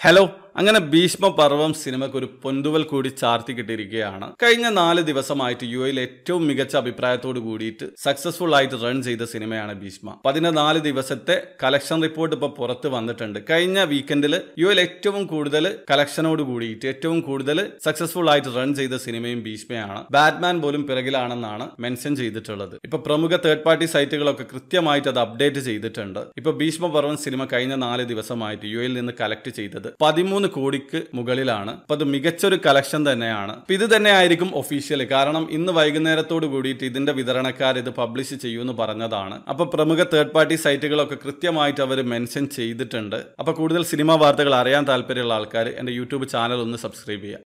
Hello അങ്ങനെ ഭീഷ്മപർവം സിനിമയ്ക്ക് ഒരു പൊന്തുവൽ കൂടി ചാർത്തി കിട്ടിയിരിക്കുകയാണ് കഴിഞ്ഞ നാല് ദിവസമായിട്ട് യു എയിൽ ഏറ്റവും മികച്ച അഭിപ്രായത്തോട് കൂടിയിട്ട് സക്സസ്ഫുൾ ആയിട്ട് റൺ ചെയ്ത സിനിമയാണ് ഭീഷ്മ പതിനാല് ദിവസത്തെ കളക്ഷൻ റിപ്പോർട്ട് ഇപ്പോൾ പുറത്ത് വന്നിട്ടുണ്ട് കഴിഞ്ഞ വീക്കെൻഡിൽ യു എയിൽ ഏറ്റവും കൂടുതൽ കളക്ഷനോട് കൂടിയിട്ട് ഏറ്റവും കൂടുതൽ സക്സസ്ഫുൾ ആയിട്ട് റൺ ചെയ്ത സിനിമയും ഭീഷ്മയാണ് ബാറ്റ്മാൻ പോലും പിറകിലാണെന്നാണ് മെൻഷൻ ചെയ്തിട്ടുള്ളത് ഇപ്പൊ പ്രമുഖ തേർഡ് പാർട്ടി സൈറ്റുകളൊക്കെ കൃത്യമായിട്ട് അത് അപ്ഡേറ്റ് ചെയ്തിട്ടുണ്ട് ഇപ്പൊ ഭീഷ്മ പർവൻ സിനിമ കഴിഞ്ഞ നാല് ദിവസമായിട്ട് യു എയിൽ നിന്ന് കളക്ട് ചെയ്തത് പതിമൂന്ന് കോടിക്ക് മുകളിലാണ് അപ്പൊ അത് മികച്ചൊരു കളക്ഷൻ തന്നെയാണ് അപ്പൊ ഇത് തന്നെ ആയിരിക്കും ഒഫീഷ്യൽ കാരണം ഇന്ന് വൈകുന്നേരത്തോട് കൂടിയിട്ട് ഇതിന്റെ വിതരണക്കാർ ഇത് പബ്ലിഷ് ചെയ്യുമെന്ന് പറഞ്ഞതാണ് അപ്പൊ പ്രമുഖ തേർഡ് പാർട്ടി സൈറ്റുകളൊക്കെ കൃത്യമായിട്ട് അവർ മെൻഷൻ ചെയ്തിട്ടുണ്ട് അപ്പൊ കൂടുതൽ സിനിമാ വാർത്തകൾ അറിയാൻ താല്പര്യമുള്ള ആൾക്കാർ എന്റെ യൂട്യൂബ് ചാനൽ ഒന്ന് സബ്സ്ക്രൈബ് ചെയ്യുക